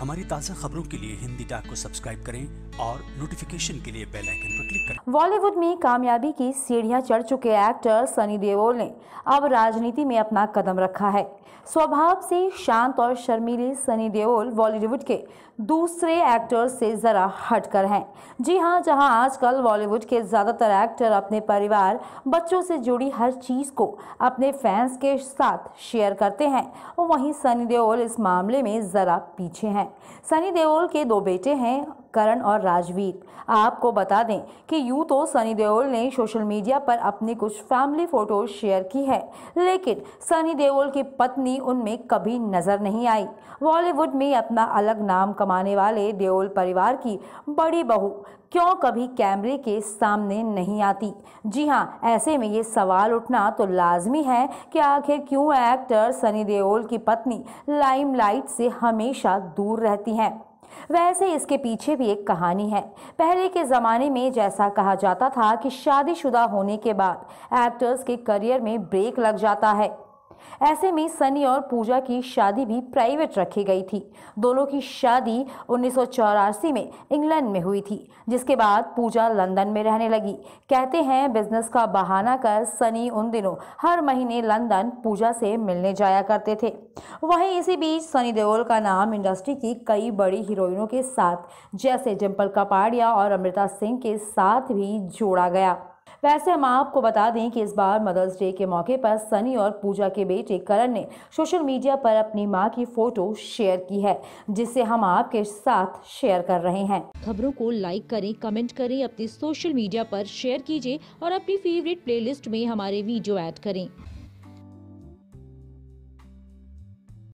हमारी ताज़ा खबरों के लिए हिंदी टाक को सब्सक्राइब करें और नोटिफिकेशन के लिए बेल आइकन पर क्लिक करें बॉलीवुड में कामयाबी की सीढ़ियां चढ़ चुके एक्टर सनी देओल ने अब राजनीति में अपना कदम रखा है स्वभाव से शांत और शर्मीले सनी देओल बॉलीवुड के दूसरे एक्टर से ज़रा हटकर हैं जी हाँ जहाँ आजकल बॉलीवुड के ज़्यादातर एक्टर अपने परिवार बच्चों से जुड़ी हर चीज़ को अपने फैंस के साथ शेयर करते हैं वहीं सनी देओल इस मामले में ज़रा पीछे हैं हैं सनी देओल के दो बेटे हैं करण और राजवीर आपको बता दें कि यूँ तो सनी देओल ने सोशल मीडिया पर अपनी कुछ फैमिली फ़ोटोज़ शेयर की है लेकिन सनी देओल की पत्नी उनमें कभी नज़र नहीं आई बॉलीवुड में अपना अलग नाम कमाने वाले देओल परिवार की बड़ी बहू क्यों कभी कैमरे के सामने नहीं आती जी हाँ ऐसे में ये सवाल उठना तो लाजमी है कि आखिर क्यों एक्टर सनी देओल की पत्नी लाइमलाइट से हमेशा दूर दूर रहती हैं वैसे इसके पीछे भी एक कहानी है पहले के ज़माने में जैसा कहा जाता था कि शादीशुदा होने के बाद एक्टर्स के करियर में ब्रेक लग जाता है ऐसे में सनी और पूजा की शादी भी प्राइवेट रखी गई थी दोनों की शादी उन्नीस में इंग्लैंड में हुई थी जिसके बाद पूजा लंदन में रहने लगी कहते हैं बिजनेस का बहाना कर सनी उन दिनों हर महीने लंदन पूजा से मिलने जाया करते थे वहीं इसी बीच सनी देओल का नाम इंडस्ट्री की कई बड़ी हीरोइनों के साथ जैसे डिम्पल कपाड़िया और अमृता सिंह के साथ भी जोड़ा गया वैसे हम आपको बता दें कि इस बार मदर्स डे के मौके पर सनी और पूजा के बेटे करण ने सोशल मीडिया पर अपनी माँ की फोटो शेयर की है जिसे हम आपके साथ शेयर कर रहे हैं खबरों को लाइक करें कमेंट करें अपने सोशल मीडिया पर शेयर कीजिए और अपनी फेवरेट प्लेलिस्ट में हमारे वीडियो ऐड करें